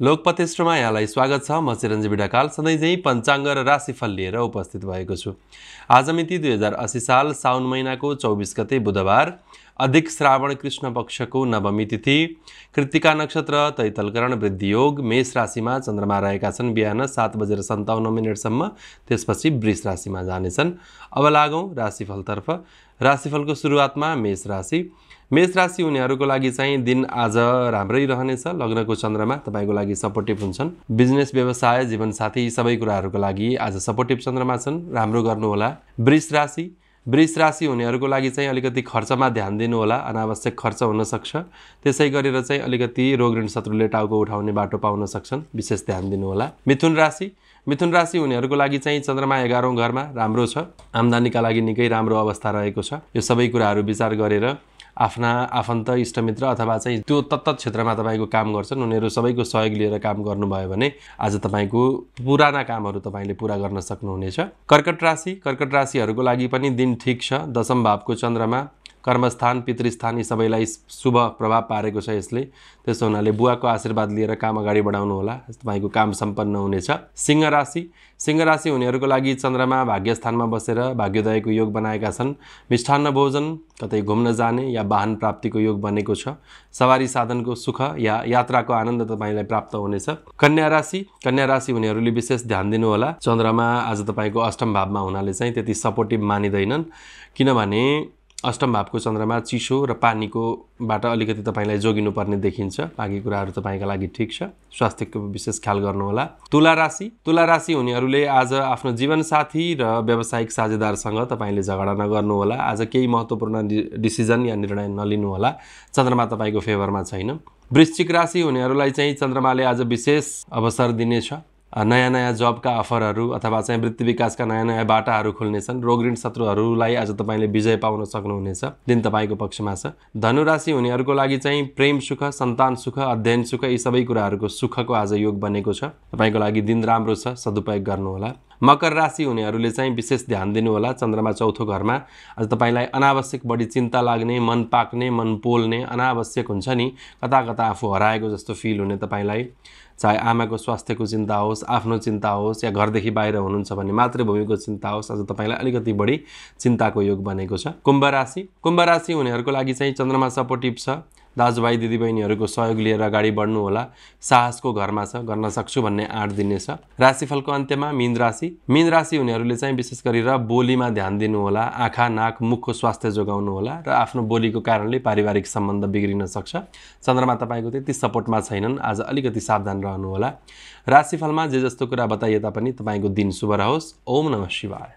श्रोमा यहाँलाई स्वागत छ म चिरञ्जीवी ढकाल सधैँझै पञ्चाङ्ग र राशिफल लिएर उपस्थित भएको छु आज मिति दुई हजार असी साल साउन महिनाको चौबिस गते बुधबार अधिक श्रावण कृष्ण पक्षको नवमी तिथि कृतिका नक्षत्र तैतलकरण वृद्धि योग मेष राशिमा चन्द्रमा रहेका छन् बिहान सात बजेर सन्ताउन्न मिनटसम्म त्यसपछि वृष राशिमा जानेछन् अब लागौँ राशिफलतर्फ राशिफलको सुरुवातमा मेष राशि मेष राशि हुनेहरूको लागि चाहिँ दिन आज राम्रै रहनेछ लग्नको चन्द्रमा तपाईँको लागि सपोर्टिभ हुन्छन् बिजनेस व्यवसाय जीवनसाथी सबै कुराहरूको लागि आज सपोर्टिभ चन्द्रमा छन् राम्रो गर्नुहोला वृष राशि वृष राशि हुनेहरूको लागि चाहिँ अलिकति खर्चमा ध्यान दिनुहोला अनावश्यक खर्च हुनसक्छ त्यसै गरेर चाहिँ अलिकति रोग ऋण शत्रुले टाउको उठाउने बाटो पाउन सक्छन् विशेष ध्यान दिनुहोला मिथुन राशि मिथुन राशि हुनेहरूको लागि चाहिँ चन्द्रमा एघारौँ घरमा राम्रो छ आम्दानीका लागि निकै राम्रो अवस्था रहेको छ यो सबै कुराहरू विचार गरेर आफ्ना आफन्त इष्टमित्र अथवा चाहिँ त्यो तत्त क्षेत्रमा तपाईँको काम गर्छन् उनीहरू सबैको सहयोग लिएर काम गर्नुभयो भने आज तपाईँको पुराना कामहरू तपाईँले पुरा गर्न सक्नुहुनेछ कर्कट राशि कर्कट राशिहरूको लागि पनि दिन ठिक छ दशम भावको चन्द्रमा कर्मस्थान पितृस्थान यी सबैलाई शुभ प्रभाव पारेको छ यसले त्यसो हुनाले बुवाको आशीर्वाद लिएर काम अगाडि बढाउनु होला तपाईँको काम सम्पन्न हुनेछ सिंह राशि सिंह राशि हुनेहरूको लागि चन्द्रमा भाग्यस्थानमा बसेर भाग्योदयको योग बनाएका छन् मिष्ठान्न भोजन कतै घुम्न जाने या वाहन प्राप्तिको योग बनेको छ सवारी साधनको सुख या यात्राको आनन्द तपाईँलाई प्राप्त हुनेछ कन्या राशि कन्या राशि हुनेहरूले विशेष ध्यान दिनुहोला चन्द्रमा आज तपाईँको अष्टम भावमा हुनाले चाहिँ त्यति सपोर्टिभ मानिँदैनन् किनभने अष्टम भावको चन्द्रमा चिसो र पानीकोबाट अलिकति तपाईँलाई जोगिनुपर्ने देखिन्छ बाँकी कुराहरू तपाईँका लागि ठिक छ स्वास्थ्यको विशेष ख्याल गर्नुहोला तुला राशि तुला राशि हुनेहरूले आज आफ्नो जीवनसाथी र व्यावसायिक साझेदारसँग तपाईँले झगडा नगर्नुहोला आज केही महत्त्वपूर्ण डिसिजन या निर्णय नलिनुहोला चन्द्रमा तपाईँको फेभरमा छैन वृश्चिक राशि हुनेहरूलाई चाहिँ चन्द्रमाले आज विशेष अवसर दिनेछ नयाँ नयाँ जबका अफरहरू अथवा चाहिँ वृत्ति विकासका नयाँ नयाँ बाटाहरू खुल्नेछन् रोगऋण शत्रुहरूलाई आज तपाईँले विजय पाउन सक्नुहुनेछ दिन तपाईँको पक्षमा छ धनुराशि हुनेहरूको लागि चाहिँ प्रेम सुख सन्तान सुख अध्ययन सुख यी सबै कुराहरूको सुखको आज योग बनेको छ तपाईँको लागि दिन राम्रो छ सदुपयोग गर्नुहोला मकर राशि हुनेहरूले चाहिँ विशेष ध्यान दिनुहोला चन्द्रमा चौथो घरमा आज तपाईँलाई अनावश्यक बढी चिन्ता लाग्ने मन पाक्ने मन पोल्ने अनावश्यक हुन्छ नि कता कता आफू हराएको जस्तो फिल हुने तपाईँलाई चाहे आमाको स्वास्थ्यको चिन्ता होस् आफ्नो चिन्ता होस् या घरदेखि बाहिर हुनुहुन्छ भने मातृभूमिको चिन्ता होस् आज तपाईँलाई अलिकति बढी चिन्ताको योग बनेको छ कुम्भ राशि कुम्भ राशि हुनेहरूको लागि चाहिँ चन्द्रमा सपोर्टिभ छ दाजुभाइ दिदीबहिनीहरूको सहयोग लिएर अगाडि बढ्नु होला साहसको घरमा छ गर्न सक्छु भन्ने आँट दिनेछ राशिफलको अन्त्यमा मीन राशि मीन राशि हुनेहरूले चाहिँ विशेष गरेर बोलीमा ध्यान दिनुहोला आँखा नाक मुखको स्वास्थ्य जोगाउनु होला र आफ्नो बोलीको कारणले पारिवारिक सम्बन्ध बिग्रिन सक्छ चन्द्रमा तपाईँको त्यति सपोर्टमा छैनन् आज अलिकति सावधान रहनुहोला राशिफलमा जे जस्तो कुरा बताइए तापनि तपाईँको दिन शुभ रहोस् ओम नमः शिवाय